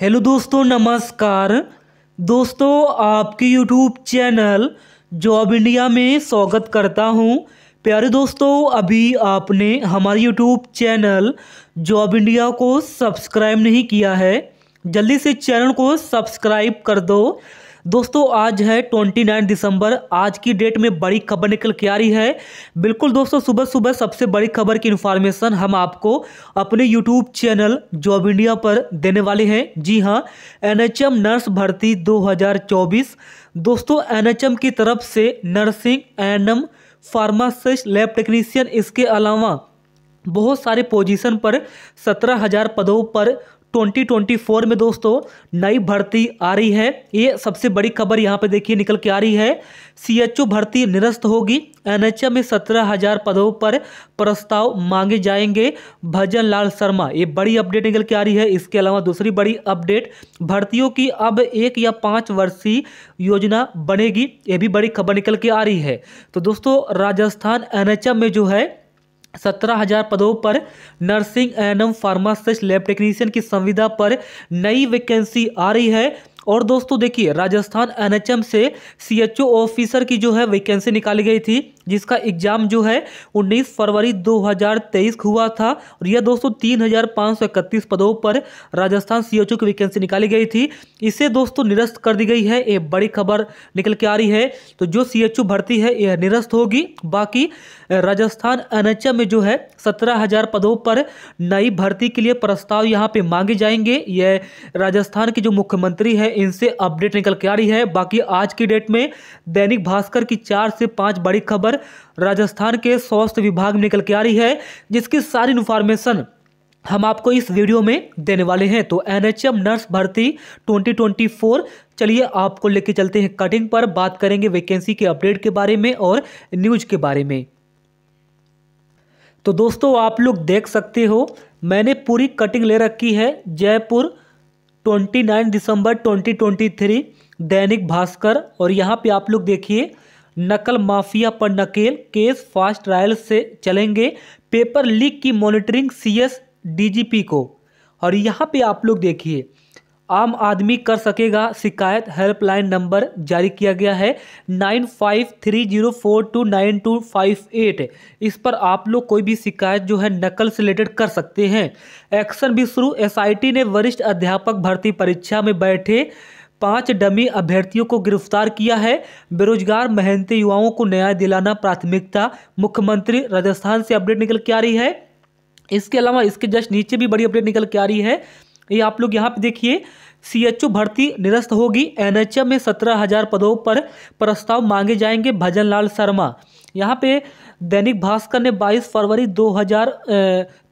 hello दोस्तों नमस्कार दोस्तों आपके यूट्यूब चैनल जॉब इंडिया में स्वागत करता हूं प्यारे दोस्तों अभी आपने हमारे यूट्यूब चैनल जॉब इंडिया को सब्सक्राइब नहीं किया है जल्दी से चैनल को सब्सक्राइब कर दो दोस्तों आज है 29 दिसंबर आज की डेट में बड़ी खबर निकल के आ रही है बिल्कुल दोस्तों सुबह सुबह सबसे बड़ी खबर की इन्फॉर्मेशन हम आपको अपने यूट्यूब चैनल जॉब इंडिया पर देने वाले हैं जी हाँ एनएचएम नर्स भर्ती 2024 दोस्तों एनएचएम की तरफ से nursing ANM pharmacist lab technician इसके अलावा बहुत सारे पोजीशन पर सत्रह हजार पदों पर 2024 में दोस्तों नई भर्ती आ रही है ये सबसे बड़ी खबर यहाँ पे देखिए निकल के आ रही है सीएचओ भर्ती निरस्त होगी एनएचएम में सत्रह हजार पदों पर प्रस्ताव मांगे जाएंगे भजन लाल शर्मा ये बड़ी अपडेट निकल के आ रही है इसके अलावा दूसरी बड़ी अपडेट भर्तियों की अब एक या पाँच वर्षीय योजना बनेगी ये भी बड़ी खबर निकल के आ रही है तो दोस्तों राजस्थान एन में जो है सत्रह हजार पदों पर nursing ANM pharmacist lab technician की संविदा पर नई वैकेंसी आ रही है और दोस्तों देखिए राजस्थान एनएचएम से सीएचओ ऑफिसर की जो है वैकेंसी निकाली गई थी जिसका एग्ज़ाम जो है 19 फरवरी 2023 हुआ था और यह दोस्तों इकतीस पदों पर राजस्थान सी की वैकेंसी निकाली गई थी इसे दोस्तों निरस्त कर दी गई है ये बड़ी खबर निकल के आ रही है तो जो सी भर्ती है यह निरस्त होगी बाकी राजस्थान एनएचएम में जो है सत्रह हजार पदों पर नई भर्ती के लिए प्रस्ताव यहाँ पे मांगे जाएंगे यह राजस्थान के जो मुख्यमंत्री हैं इनसे अपडेट निकल के आ रही है बाकी आज की डेट में दैनिक भास्कर की चार से पाँच बड़ी खबर राजस्थान के स्वास्थ्य विभाग में निकल के आ रही है जिसकी सारी इन्फॉर्मेशन हम आपको इस वीडियो में देने वाले हैं तो एनएचएम नर्स भर्ती 2024 चलिए आपको लेके चलते हैं कटिंग पर बात करेंगे वैकेंसी के अपडेट के बारे में और न्यूज के बारे में तो दोस्तों आप लोग देख सकते हो मैंने पूरी कटिंग ले रखी है जयपुर 29 दिसंबर 2023 दैनिक भास्कर और यहाँ पे आप लोग देखिए नकल माफिया पर नकेल केस फास्ट ट्रायल से चलेंगे पेपर लीक की मॉनिटरिंग सीएस डीजीपी को और यहाँ पे आप लोग देखिए आम आदमी कर सकेगा शिकायत हेल्पलाइन नंबर जारी किया गया है nine five three zero four two nine two five eight इस पर आप लोग कोई भी शिकायत जो है नकल से रिलेटेड कर सकते हैं एक्शन भी शुरू एसआईटी ने वरिष्ठ अध्यापक भर्ती परीक्षा में बैठे पांच डमी अभ्यर्थियों को गिरफ्तार किया है बेरोजगार मेहनती युवाओं को न्याय दिलाना प्राथमिकता मुख्यमंत्री राजस्थान से अपडेट निकल के आ रही है इसके अलावा इसके जस्ट नीचे भी बड़ी अपडेट निकल के आ रही है ये आप लोग यहाँ पे देखिए सीएचओ भर्ती निरस्त होगी एनएचएम में सत्रह हजार पदों पर प्रस्ताव मांगे जाएंगे भजन लाल शर्मा यहाँ पे दैनिक भास्कर ने 22 फरवरी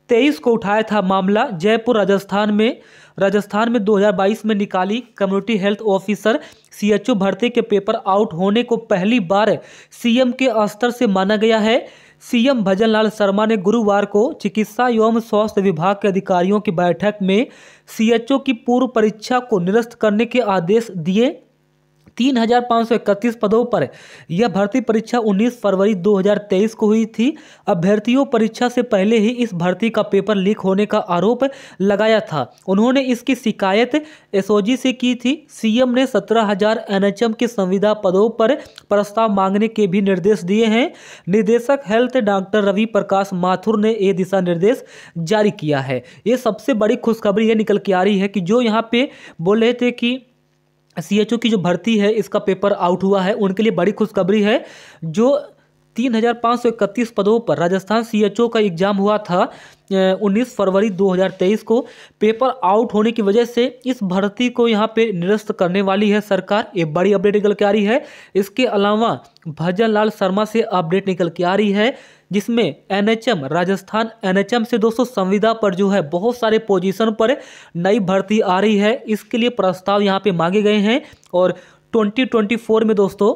तेईस को उठाया था मामला जयपुर राजस्थान में राजस्थान में 2022 में निकाली कम्युनिटी हेल्थ ऑफिसर सीएचओ भर्ती के पेपर आउट होने को पहली बार सीएम के स्तर से माना गया है सीएम भजन लाल शर्मा ने गुरुवार को चिकित्सा एवं स्वास्थ्य विभाग के अधिकारियों की बैठक में सीएचओ की पूर्व परीक्षा को निरस्त करने के आदेश दिए तीन हजार पाँच सौ इकतीस पदों पर यह भर्ती परीक्षा 19 फरवरी 2023 को हुई थी अभ्यर्थियों परीक्षा से पहले ही इस भर्ती का पेपर लीक होने का आरोप लगाया था उन्होंने इसकी शिकायत एसओजी से की थी सीएम ने सत्रह हजार एनएचएम के संविदा पदों पर प्रस्ताव मांगने के भी निर्देश दिए हैं निदेशक हेल्थ डॉक्टर रवि प्रकाश माथुर ने ये दिशा निर्देश जारी किया है ये सबसे बड़ी खुशखबरी यह निकल के आ रही है कि जो यहाँ पे बोल रहे थे कि सी की जो भर्ती है इसका पेपर आउट हुआ है उनके लिए बड़ी खुशखबरी है जो तीन हजार पाँच सौ इकतीस पदों पर राजस्थान सीएचओ का एग्जाम हुआ था 19 फरवरी 2023 को पेपर आउट होने की वजह से इस भर्ती को यहाँ पे निरस्त करने वाली है सरकार ये बड़ी अपडेट निकल के आ रही है इसके अलावा भजन लाल शर्मा से अपडेट निकल के आ रही है जिसमें एनएचएम राजस्थान एनएचएम से दोस्तों संविदा पर जो है बहुत सारे पोजीशन पर नई भर्ती आ रही है इसके लिए प्रस्ताव यहाँ पे मांगे गए हैं और फोर में दोस्तों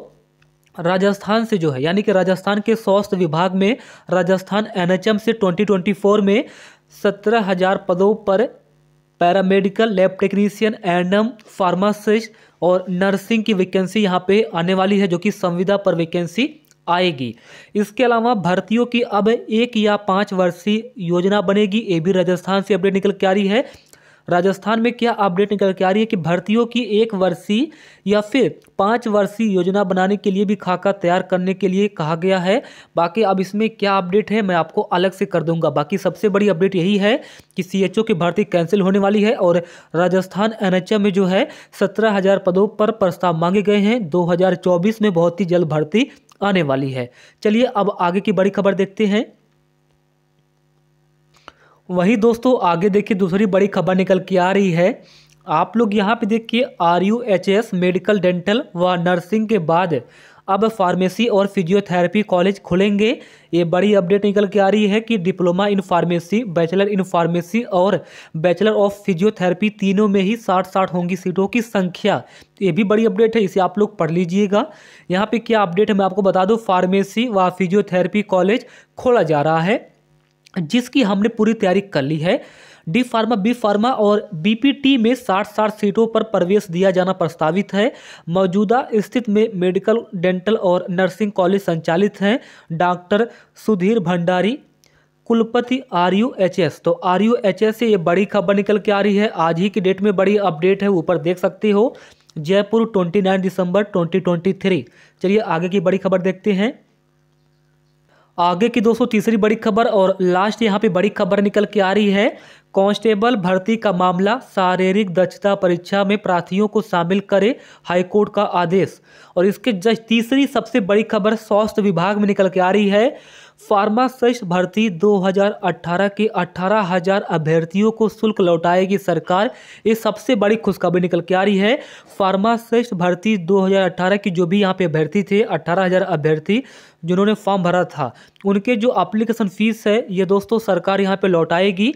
राजस्थान से जो है यानी कि राजस्थान के स्वास्थ्य विभाग में राजस्थान एनएचएम से 2024 में सत्रह हजार पदों पर पैरामेडिकल लैब टेक्नीशियन एंडम फार्मासिस्ट और नर्सिंग की वैकेंसी यहाँ पे आने वाली है जो कि संविदा पर वैकेंसी आएगी इसके अलावा भर्तियों की अब एक या पाँच वर्षीय योजना बनेगी ये भी राजस्थान से अपडेट निकल के आ रही है राजस्थान में क्या अपडेट निकल के आ रही है कि भर्तियों की एक वर्षीय या फिर पाँच वर्षीय योजना बनाने के लिए भी खाका तैयार करने के लिए कहा गया है बाकी अब इसमें क्या अपडेट है मैं आपको अलग से कर दूंगा बाकी सबसे बड़ी अपडेट यही है कि सी की भर्ती कैंसिल होने वाली है और राजस्थान एन में जो है सत्रह पदों पर प्रस्ताव मांगे गए हैं दो में बहुत ही जल्द भर्ती आने वाली है चलिए अब आगे की बड़ी खबर देखते हैं वहीं दोस्तों आगे देखिए दूसरी बड़ी खबर निकल के आ रही है आप लोग यहाँ पे देखिए R U H S medical dental व नर्सिंग के बाद अब फार्मेसी और फिजियोथेरेपी कॉलेज खुलेंगे ये बड़ी अपडेट निकल के आ रही है कि diploma in pharmacy bachelor in pharmacy और बैचलर ऑफ फिजियोथेरेपी तीनों में ही साठ साठ होंगी सीटों की संख्या ये भी बड़ी अपडेट है इसे आप लोग पढ़ लीजिएगा यहाँ पे क्या अपडेट है मैं आपको बता दूँ फार्मेसी व फिजियोथेरेपी कॉलेज खोला जा रहा है जिसकी हमने पूरी तैयारी कर ली है डी फार्मा बी फार्मा और बीपीटी में 60-60 सीटों पर प्रवेश दिया जाना प्रस्तावित है मौजूदा स्थिति में मेडिकल डेंटल और नर्सिंग कॉलेज संचालित हैं डॉक्टर सुधीर भंडारी कुलपति आर यू एच एस तो आर यू एच एस से ये बड़ी खबर निकल के आ रही है आज ही की डेट में बड़ी अपडेट है ऊपर देख सकते हो जयपुर 29 दिसंबर 2023 चलिए आगे की बड़ी खबर देखते हैं आगे की दोस्तों तीसरी बड़ी खबर और लास्ट यहाँ पे बड़ी खबर निकल के आ रही है कांस्टेबल भर्ती का मामला शारीरिक दक्षता परीक्षा में प्रार्थियों को शामिल करे हाईकोर्ट का आदेश और इसके जस्ट तीसरी सबसे बड़ी खबर स्वास्थ्य विभाग में निकल के आ रही है फार्मासिस्ट भर्ती 2018 के 18,000 अभ्यर्थियों को शुल्क लौटाएगी सरकार ये सबसे बड़ी खुशखबरी निकल के आ रही है फार्मासिस्ट भर्ती 2018 की जो भी यहाँ पे अभ्यर्थी थे 18,000 अभ्यर्थी जिन्होंने फॉर्म भरा था उनके जो अप्लीकेशन फ़ीस है ये दोस्तों सरकार यहाँ पे लौटाएगी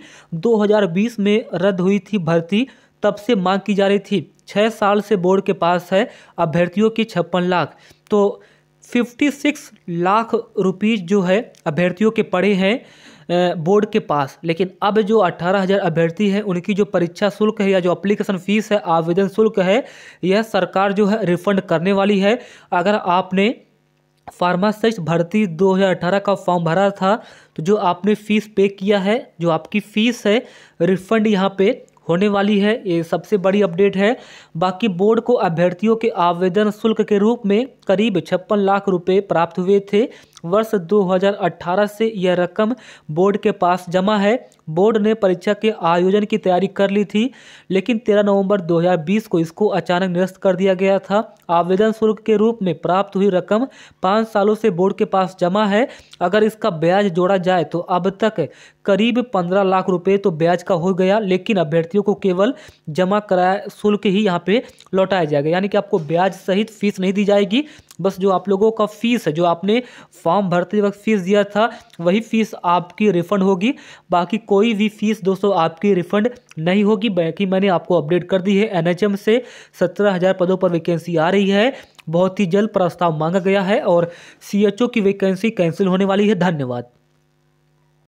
2020 में रद्द हुई थी भर्ती तब से मांग की जा रही थी छः साल से बोर्ड के पास है अभ्यर्थियों की छप्पन लाख तो 56 लाख रुपीज़ जो है अभ्यर्थियों के पड़े हैं बोर्ड के पास लेकिन अब जो अट्ठारह हज़ार अभ्यर्थी हैं उनकी जो परीक्षा शुल्क है या जो अप्लीकेशन फ़ीस है आवेदन शुल्क है यह सरकार जो है रिफंड करने वाली है अगर आपने फार्मासिस्ट भर्ती 2018 का फॉर्म भरा था तो जो आपने फ़ीस पे किया है जो आपकी फ़ीस है रिफंड यहाँ पे होने वाली है ये सबसे बड़ी अपडेट है बाकी बोर्ड को अभ्यर्थियों के आवेदन शुल्क के रूप में करीब छप्पन लाख रुपए प्राप्त हुए थे वर्ष 2018 से यह रकम बोर्ड के पास जमा है बोर्ड ने परीक्षा के आयोजन की तैयारी कर ली थी लेकिन 13 नवंबर 2020 को इसको अचानक निरस्त कर दिया गया था आवेदन शुल्क के रूप में प्राप्त हुई रकम पाँच सालों से बोर्ड के पास जमा है अगर इसका ब्याज जोड़ा जाए तो अब तक करीब पंद्रह लाख रुपये तो ब्याज का हो गया लेकिन अभ्यर्थियों को केवल जमा कराया शुल्क ही यहाँ पे लौटाया जाएगा यानी कि आपको ब्याज सहित फीस नहीं दी जाएगी बस जो आप लोगों का फ़ीस है जो आपने फॉर्म भरते वक्त फ़ीस दिया था वही फ़ीस आपकी रिफ़ंड होगी बाकी कोई भी फ़ीस दोस्तों आपकी रिफ़ंड नहीं होगी बाकी मैंने आपको अपडेट कर दी है एनएचएम से सत्रह हज़ार पदों पर वैकेंसी आ रही है बहुत ही जल्द प्रस्ताव मांगा गया है और सीएचओ की वैकेंसी कैंसिल होने वाली है धन्यवाद